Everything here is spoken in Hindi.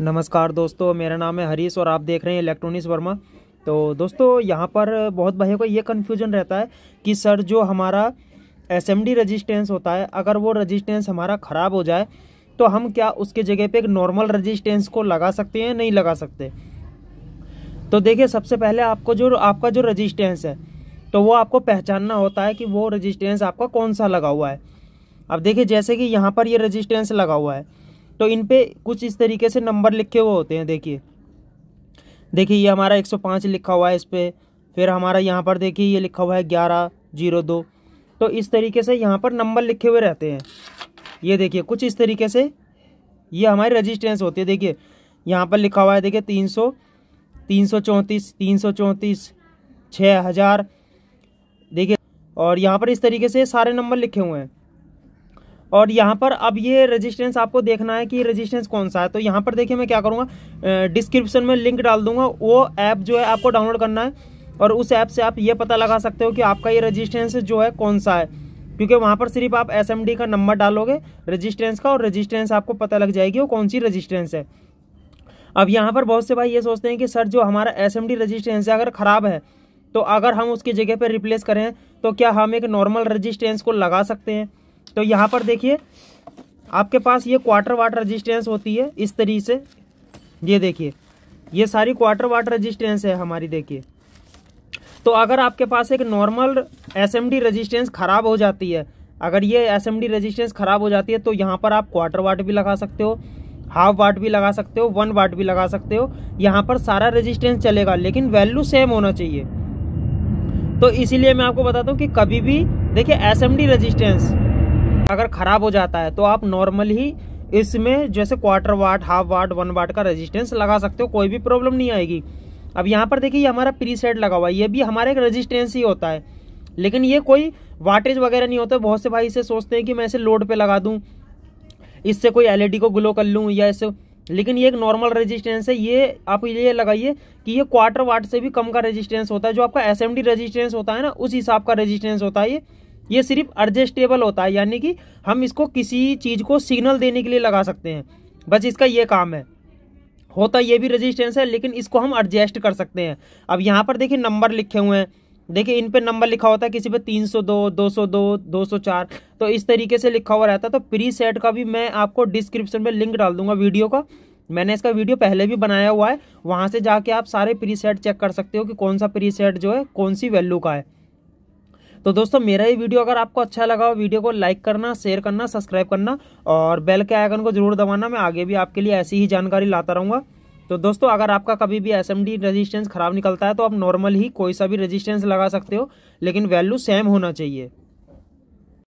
नमस्कार दोस्तों मेरा नाम है हरीश और आप देख रहे हैं इलेक्ट्रॉनिक्स वर्मा तो दोस्तों यहाँ पर बहुत भाइयों को ये कन्फ्यूजन रहता है कि सर जो हमारा एस एम होता है अगर वो रजिस्टेंस हमारा ख़राब हो जाए तो हम क्या उसके जगह पे एक नॉर्मल रजिस्टेंस को लगा सकते हैं नहीं लगा सकते तो देखिए सबसे पहले आपको जो आपका जो रजिस्टेंस है तो वो आपको पहचानना होता है कि वो रजिस्टेंस आपका कौन सा लगा हुआ है अब देखिए जैसे कि यहाँ पर ये रजिस्टेंस लगा हुआ है तो इन पर कुछ इस तरीके से नंबर लिखे हुए होते हैं देखिए देखिए ये हमारा 105 लिखा हुआ है इस पर फिर हमारा यहाँ पर देखिए ये लिखा हुआ है ग्यारह जीरो दो तो इस तरीके से यहाँ पर नंबर लिखे हुए रहते हैं ये देखिए कुछ इस तरीके से ये हमारी रजिस्टेंस होती है देखिए यहाँ पर लिखा हुआ है देखिए तीन सौ तीन सौ चौंतीस तीन सौ चौंतीस छः हज़ार देखिए और यहाँ पर इस तरीके से सारे नंबर लिखे हुए हैं और यहाँ पर अब ये रेजिस्टेंस आपको देखना है कि रेजिस्टेंस कौन सा है तो यहाँ पर देखिए मैं क्या करूँगा डिस्क्रिप्शन में लिंक डाल दूंगा वो ऐप जो है आपको डाउनलोड करना है और उस ऐप से आप ये पता लगा सकते हो कि आपका ये रजिस्टेंस जो है कौन सा है क्योंकि वहाँ पर सिर्फ आप एस का नंबर डालोगे रजिस्टेंस का और रजिस्टेंस आपको पता लग जाएगी वो कौन सी रजिस्टेंस है अब यहाँ पर बहुत से भाई ये सोचते हैं कि सर जो हमारा एस एम रजिस्टेंस है अगर ख़राब है तो अगर हम उसकी जगह पर रिप्लेस करें तो क्या हम एक नॉर्मल रजिस्टेंस को लगा सकते हैं तो यहाँ पर देखिए आपके पास ये क्वार्टर वाटर रजिस्टेंस होती है इस तरीके से ये देखिए ये सारी क्वार्टर वाटर रजिस्टेंस है हमारी देखिए तो अगर आपके पास एक नॉर्मल एस रजिस्टेंस ख़राब हो जाती है अगर ये एस रजिस्टेंस ख़राब हो जाती है तो यहाँ पर आप क्वार्टर वाट भी लगा सकते हो हाफ वाट भी लगा सकते हो वन वाट भी लगा सकते हो यहाँ पर सारा रजिस्टेंस चलेगा लेकिन वैल्यू सेम होना चाहिए तो इसीलिए मैं आपको बताता हूँ कि कभी भी देखिए एस रजिस्टेंस अगर ख़राब हो जाता है तो आप नॉर्मल ही इसमें जैसे quarter watt half watt one watt का रेजिस्टेंस लगा सकते हो कोई भी प्रॉब्लम नहीं आएगी अब यहाँ पर देखिए हमारा प्री सेट लगा हुआ है ये भी हमारा एक रेजिस्टेंस ही होता है लेकिन ये कोई वाटेज वगैरह नहीं होता बहुत से भाई इसे सोचते हैं कि मैं इसे लोड पे लगा दूँ इससे कोई एलईडी को ग्लो कर लूँ या इसे लेकिन ये एक नॉर्मल रेजिस्टेंस है ये आप ये लगाइए कि ये क्वार्टर वाट से भी कम का रेजिस्टेंस होता है जो आपका एस रेजिस्टेंस होता है ना उस हिसाब का रेजिस्टेंस होता है ये ये सिर्फ एडजस्टेबल होता है यानी कि हम इसको किसी चीज़ को सिग्नल देने के लिए लगा सकते हैं बस इसका ये काम है होता ये भी रेजिस्टेंस है लेकिन इसको हम एडजस्ट कर सकते हैं अब यहाँ पर देखिए नंबर लिखे हुए हैं देखिए इन पे नंबर लिखा होता है किसी पे 302, 202, 204 तो इस तरीके से लिखा हुआ रहता है तो प्री सेट का भी मैं आपको डिस्क्रिप्शन में लिंक डाल दूंगा वीडियो का मैंने इसका वीडियो पहले भी बनाया हुआ है वहाँ से जाके आप सारे प्री सेट चेक कर सकते हो कि कौन सा प्री सेट जो है कौन सी वैल्यू का है तो दोस्तों मेरा ये वीडियो अगर आपको अच्छा लगा हो वीडियो को लाइक करना शेयर करना सब्सक्राइब करना और बेल के आइकन को जरूर दबाना मैं आगे भी आपके लिए ऐसी ही जानकारी लाता रहूँगा तो दोस्तों अगर आपका कभी भी एस रेजिस्टेंस ख़राब निकलता है तो आप नॉर्मल ही कोई सा भी रेजिस्टेंस लगा सकते हो लेकिन वैल्यू सेम होना चाहिए